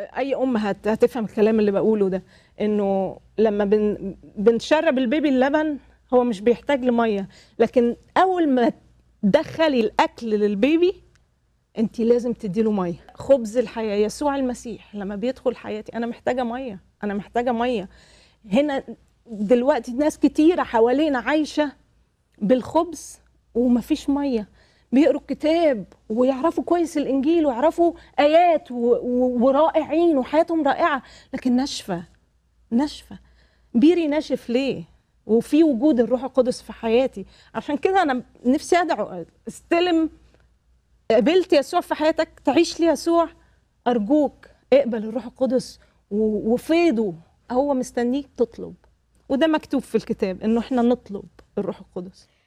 اي ام هتفهم الكلام اللي بقوله ده انه لما بن بنشرب البيبي اللبن هو مش بيحتاج لميه لكن اول ما تدخلي الاكل للبيبي انت لازم تدي له ميه خبز الحياه يسوع المسيح لما بيدخل حياتي انا محتاجه ميه انا محتاجه ميه هنا دلوقتي ناس كتيره حوالينا عايشه بالخبز ومفيش ميه بيقروا الكتاب ويعرفوا كويس الانجيل ويعرفوا ايات ورائعين وحياتهم رائعه لكن ناشفه ناشفه بيري ناشف ليه وفي وجود الروح القدس في حياتي عشان كده انا نفسي ادعو استلم قبلت يسوع في حياتك تعيش لي يسوع ارجوك اقبل الروح القدس وفيضه هو مستنيك تطلب وده مكتوب في الكتاب انه احنا نطلب الروح القدس